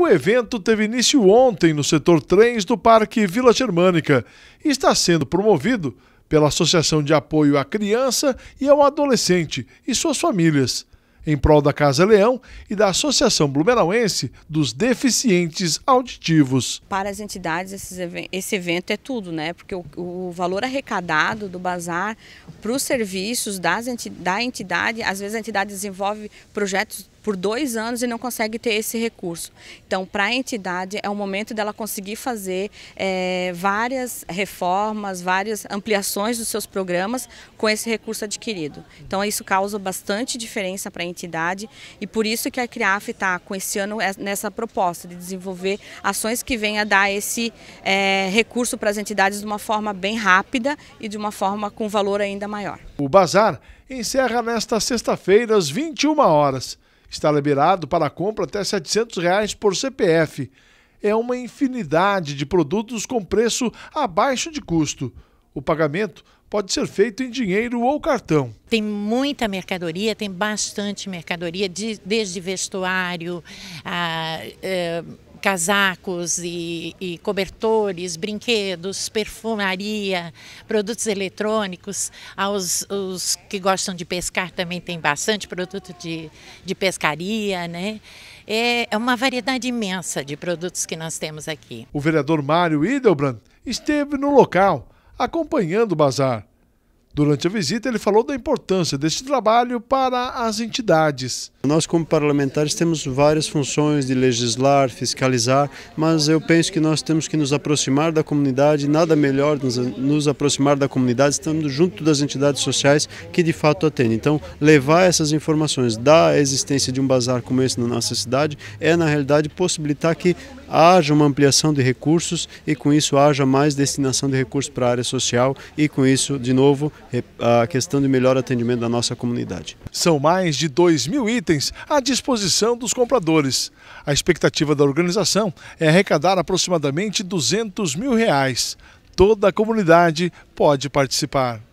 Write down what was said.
O evento teve início ontem no setor trens do Parque Vila Germânica e está sendo promovido pela Associação de Apoio à Criança e ao Adolescente e suas famílias, em prol da Casa Leão e da Associação Blumenauense dos Deficientes Auditivos. Para as entidades, esse evento é tudo, né? Porque o, valor arrecadado do bazar para os serviços das entidade, da entidade, às vezes a entidade desenvolve projetos por dois anos e não consegue ter esse recurso. Então, para a entidade, é o momento dela conseguir fazer é, várias reformas, várias ampliações dos seus programas com esse recurso adquirido. Então, isso causa bastante diferença para a entidade e por isso que a CRIAF está com esse ano nessa proposta de desenvolver ações que venham a dar esse é, recurso para as entidades de uma forma bem rápida e de uma forma com valor ainda maior. O bazar encerra nesta sexta-feira às 21 horas. Está liberado para compra até R$ 700 reais por CPF. É uma infinidade de produtos com preço abaixo de custo. O pagamento pode ser feito em dinheiro ou cartão. Tem muita mercadoria, tem bastante mercadoria, de, desde vestuário, a, ah, a eh, casacos e, e, cobertores, brinquedos, perfumaria, produtos eletrônicos. Aos ah, os que gostam de pescar também tem bastante produto de, de pescaria, né? É, é uma variedade imensa de produtos que nós temos aqui. O vereador Mário Idelbrand esteve no local, acompanhando o bazar. Durante a visita, ele falou da importância deste trabalho para as entidades. Nós, como parlamentares, temos várias funções de legislar, fiscalizar, mas eu penso que nós temos que nos aproximar da comunidade, nada melhor nos, aproximar da comunidade, estando junto das entidades sociais que de fato atendem. Então, levar essas informações da existência de um bazar como esse na nossa cidade é, na realidade, possibilitar que haja uma ampliação de recursos e com isso haja mais destinação de recursos para a área social e com isso, de novo, a questão de melhor atendimento da nossa comunidade. São mais de 2 mil itens à disposição dos compradores. A expectativa da organização é arrecadar aproximadamente 200 mil reais. Toda a comunidade pode participar.